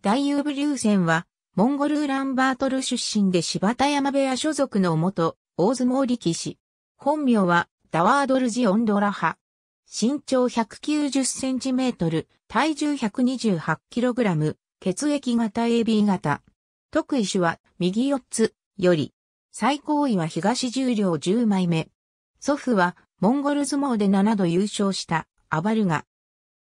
大優武流戦は、モンゴル・ウランバートル出身で柴田山部屋所属の元、大相撲力士。本名は、ダワードルジ・オンドラ派。身長190センチメートル、体重128キログラム、血液型 AB 型。特異種は、右四つ、より。最高位は東重量10枚目。祖父は、モンゴル相撲で7度優勝した、アバルガ。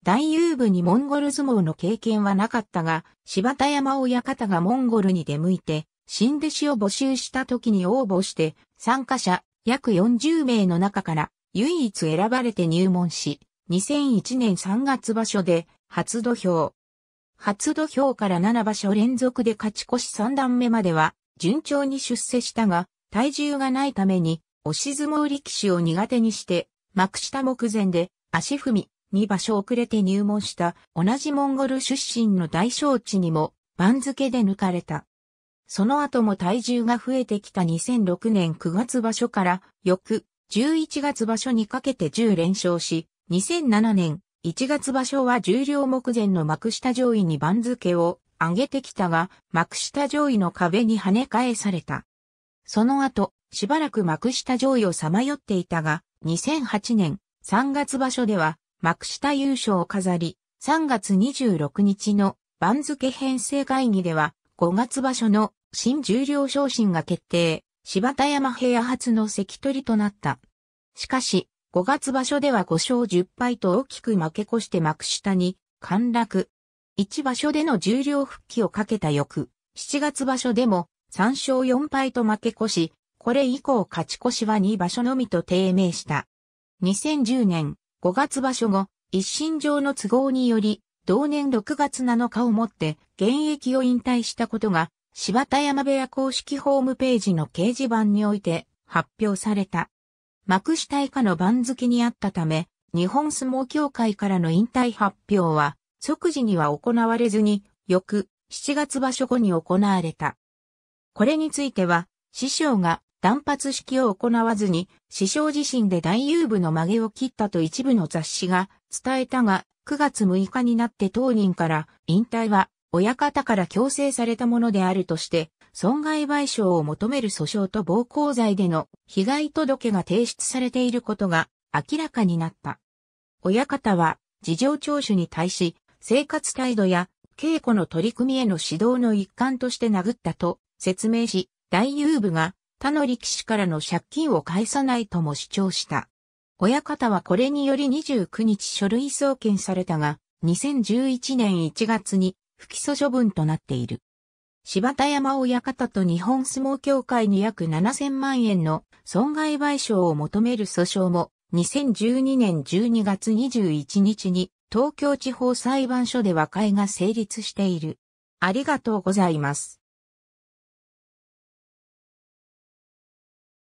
大遊部にモンゴル相撲の経験はなかったが、柴田山親方がモンゴルに出向いて、新弟子を募集した時に応募して、参加者約40名の中から唯一選ばれて入門し、2001年3月場所で初土俵。初土俵から7場所連続で勝ち越し3段目までは順調に出世したが、体重がないために押し相撲力士を苦手にして、幕下目前で足踏み、に場所遅れて入門した同じモンゴル出身の大正地にも番付で抜かれた。その後も体重が増えてきた2006年9月場所から翌11月場所にかけて10連勝し、2007年1月場所は重量目前の幕下上位に番付を上げてきたが、幕下上位の壁に跳ね返された。その後、しばらく幕下上位をさまよっていたが、2008年3月場所では幕下優勝を飾り、3月26日の番付編成会議では、5月場所の新重量昇進が決定、柴田山平初の関取となった。しかし、5月場所では5勝10敗と大きく負け越して幕下に陥落。1場所での重量復帰をかけた翌、7月場所でも3勝4敗と負け越し、これ以降勝ち越しは2場所のみと低迷した。2010年5月場所後、一身上の都合により、同年6月7日をもって現役を引退したことが、柴田山部屋公式ホームページの掲示板において発表された。幕下以下の番付にあったため、日本相撲協会からの引退発表は、即時には行われずに、翌7月場所後に行われた。これについては、師匠が断髪式を行わずに、師匠自身で大遊部の曲げを切ったと一部の雑誌が伝えたが、9月6日になって当人から引退は親方から強制されたものであるとして、損害賠償を求める訴訟と暴行罪での被害届が提出されていることが明らかになった。親方は事情聴取に対し、生活態度や稽古の取り組みへの指導の一環として殴ったと説明し、大遊部が他の力士からの借金を返さないとも主張した。親方はこれにより29日書類送検されたが、2011年1月に不起訴処分となっている。柴田山親方と日本相撲協会に約7000万円の損害賠償を求める訴訟も2012年12月21日に東京地方裁判所で和解が成立している。ありがとうございます。